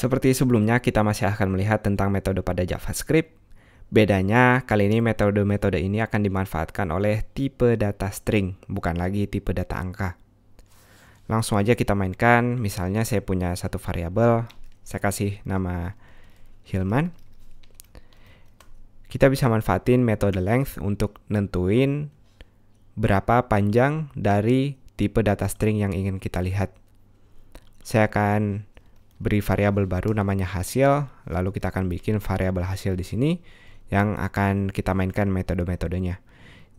Seperti sebelumnya, kita masih akan melihat tentang metode pada JavaScript. Bedanya, kali ini metode-metode ini akan dimanfaatkan oleh tipe data string, bukan lagi tipe data angka. Langsung aja kita mainkan, misalnya saya punya satu variabel, saya kasih nama Hilman. Kita bisa manfaatin metode length untuk nentuin berapa panjang dari tipe data string yang ingin kita lihat. Saya akan beri variabel baru namanya hasil, lalu kita akan bikin variabel hasil di sini yang akan kita mainkan metode-metodenya.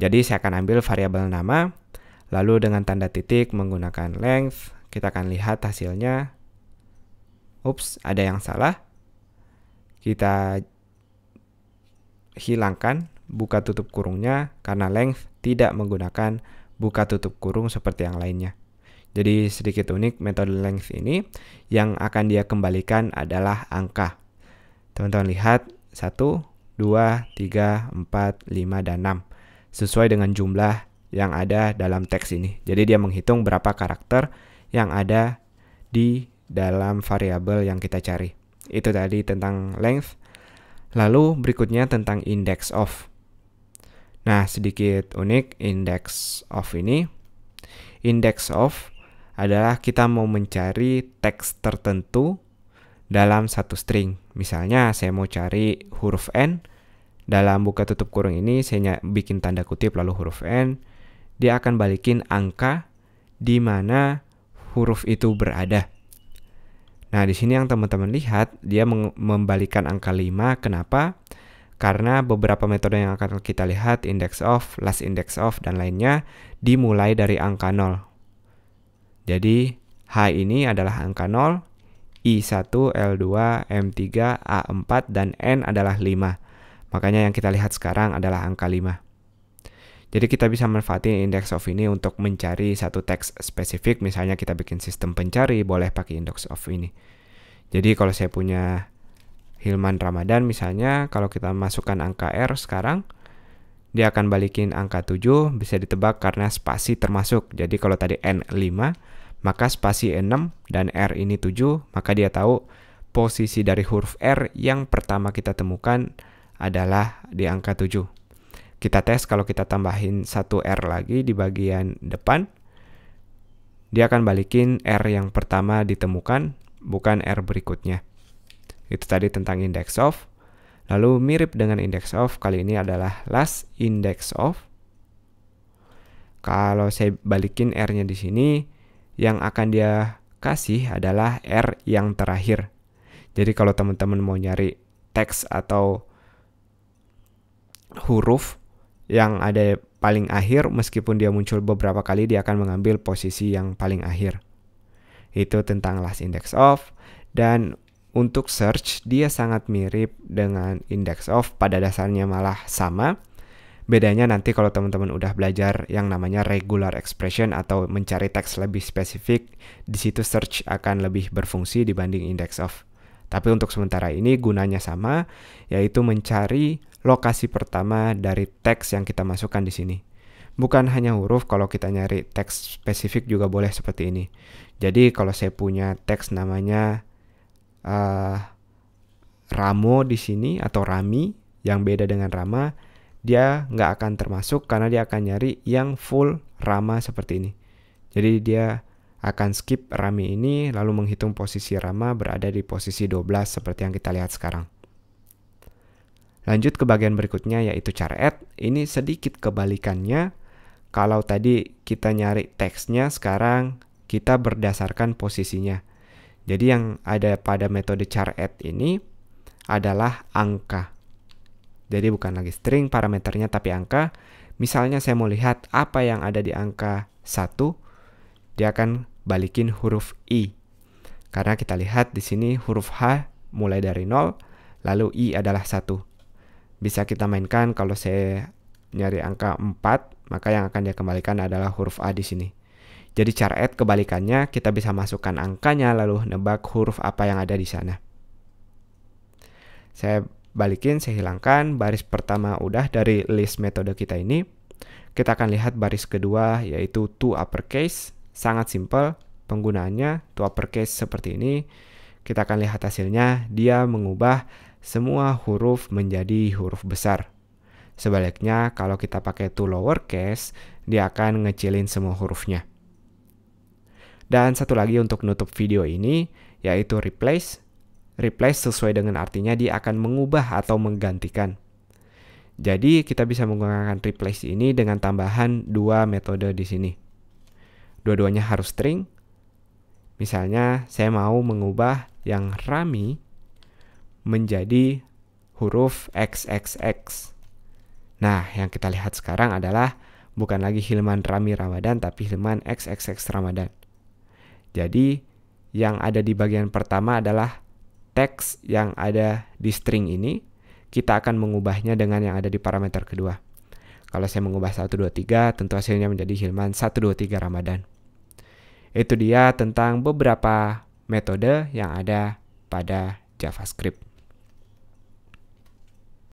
Jadi saya akan ambil variabel nama, lalu dengan tanda titik menggunakan length, kita akan lihat hasilnya. Ups, ada yang salah. Kita hilangkan buka tutup kurungnya karena length tidak menggunakan buka tutup kurung seperti yang lainnya. Jadi sedikit unik metode length ini yang akan dia kembalikan adalah angka. Teman-teman lihat 1, 2, 3, 4, 5, dan 6 sesuai dengan jumlah yang ada dalam teks ini. Jadi dia menghitung berapa karakter yang ada di dalam variabel yang kita cari. Itu tadi tentang length. Lalu berikutnya tentang index of. Nah, sedikit unik index of ini. Index of adalah kita mau mencari teks tertentu dalam satu string. Misalnya saya mau cari huruf N dalam buka tutup kurung ini saya bikin tanda kutip lalu huruf N. Dia akan balikin angka di mana huruf itu berada. Nah, di sini yang teman-teman lihat, dia membalikan angka 5. Kenapa? Karena beberapa metode yang akan kita lihat, index of, last index of, dan lainnya, dimulai dari angka 0. Jadi H ini adalah angka 0, I1, L2, M3, A4, dan N adalah 5. Makanya yang kita lihat sekarang adalah angka 5. Jadi kita bisa manfaatin index of ini untuk mencari satu teks spesifik. Misalnya kita bikin sistem pencari, boleh pakai index of ini. Jadi kalau saya punya Hilman Ramadan misalnya, kalau kita masukkan angka R sekarang, dia akan balikin angka 7 bisa ditebak karena spasi termasuk. Jadi kalau tadi N 5, maka spasi n 6 dan R ini 7, maka dia tahu posisi dari huruf R yang pertama kita temukan adalah di angka 7. Kita tes kalau kita tambahin satu r lagi di bagian depan, dia akan balikin R yang pertama ditemukan, bukan R berikutnya. Itu tadi tentang index of. Lalu mirip dengan index of, kali ini adalah last index of. Kalau saya balikin R-nya di sini, yang akan dia kasih adalah R yang terakhir. Jadi kalau teman-teman mau nyari teks atau huruf yang ada paling akhir meskipun dia muncul beberapa kali dia akan mengambil posisi yang paling akhir. Itu tentang last index of dan untuk search dia sangat mirip dengan index of pada dasarnya malah sama. Bedanya nanti kalau teman-teman udah belajar yang namanya regular expression atau mencari teks lebih spesifik, di situ search akan lebih berfungsi dibanding index of. Tapi untuk sementara ini gunanya sama, yaitu mencari lokasi pertama dari teks yang kita masukkan di sini. Bukan hanya huruf, kalau kita nyari teks spesifik juga boleh seperti ini. Jadi kalau saya punya teks namanya uh, Ramo di sini atau Rami yang beda dengan Rama, dia nggak akan termasuk karena dia akan nyari yang full Rama seperti ini. Jadi dia akan skip Rami ini lalu menghitung posisi Rama berada di posisi 12 seperti yang kita lihat sekarang. Lanjut ke bagian berikutnya yaitu cara add. Ini sedikit kebalikannya. Kalau tadi kita nyari teksnya, sekarang kita berdasarkan posisinya. Jadi yang ada pada metode add ini adalah angka. Jadi bukan lagi string parameternya tapi angka. Misalnya saya mau lihat apa yang ada di angka 1, dia akan balikin huruf i. Karena kita lihat di sini huruf h mulai dari 0, lalu i adalah 1. Bisa kita mainkan kalau saya nyari angka 4, maka yang akan dia kembalikan adalah huruf a di sini. Jadi cara add kebalikannya kita bisa masukkan angkanya lalu nebak huruf apa yang ada di sana. Saya balikin, saya hilangkan baris pertama udah dari list metode kita ini. Kita akan lihat baris kedua yaitu to uppercase, sangat simple penggunaannya to uppercase seperti ini. Kita akan lihat hasilnya, dia mengubah semua huruf menjadi huruf besar. Sebaliknya, kalau kita pakai to lowercase, dia akan ngecilin semua hurufnya. Dan satu lagi untuk nutup video ini, yaitu replace. Replace sesuai dengan artinya dia akan mengubah atau menggantikan. Jadi kita bisa menggunakan replace ini dengan tambahan dua metode di sini. Dua-duanya harus string. Misalnya saya mau mengubah yang rami menjadi huruf XXX. Nah, yang kita lihat sekarang adalah bukan lagi Hilman Rami Ramadan tapi Hilman XXX Ramadan. Jadi yang ada di bagian pertama adalah teks yang ada di string ini. Kita akan mengubahnya dengan yang ada di parameter kedua. Kalau saya mengubah 123, tentu hasilnya menjadi Hilman 123 Ramadan. Itu dia tentang beberapa metode yang ada pada JavaScript.